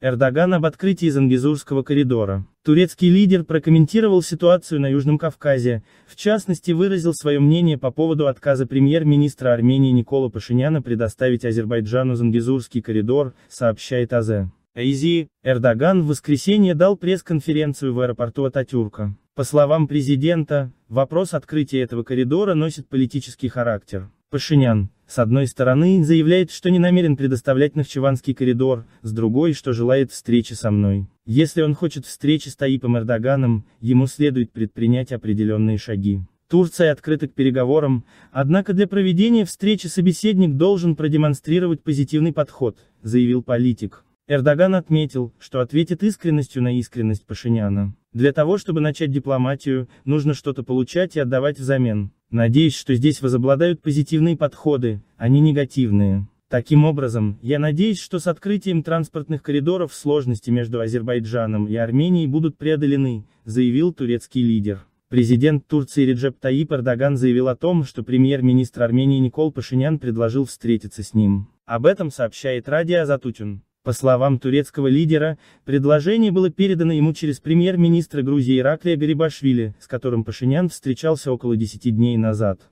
Эрдоган об открытии Зангизурского коридора. Турецкий лидер прокомментировал ситуацию на Южном Кавказе, в частности выразил свое мнение по поводу отказа премьер-министра Армении Никола Пашиняна предоставить Азербайджану Зангизурский коридор, сообщает АЗ. Изи, Эрдоган в воскресенье дал пресс-конференцию в аэропорту Ататюрка. По словам президента, вопрос открытия этого коридора носит политический характер. Пашинян, с одной стороны, заявляет, что не намерен предоставлять Нахчеванский коридор, с другой, что желает встречи со мной. Если он хочет встречи с Таипом Эрдоганом, ему следует предпринять определенные шаги. Турция открыта к переговорам, однако для проведения встречи собеседник должен продемонстрировать позитивный подход, заявил политик. Эрдоган отметил, что ответит искренностью на искренность Пашиняна. Для того чтобы начать дипломатию, нужно что-то получать и отдавать взамен. Надеюсь, что здесь возобладают позитивные подходы, а не негативные. Таким образом, я надеюсь, что с открытием транспортных коридоров сложности между Азербайджаном и Арменией будут преодолены, заявил турецкий лидер. Президент Турции Реджеп Таип Эрдоган заявил о том, что премьер-министр Армении Никол Пашинян предложил встретиться с ним. Об этом сообщает Радио Азатутин. По словам турецкого лидера, предложение было передано ему через премьер-министра Грузии Ираклия Берибашвили, с которым Пашинян встречался около 10 дней назад.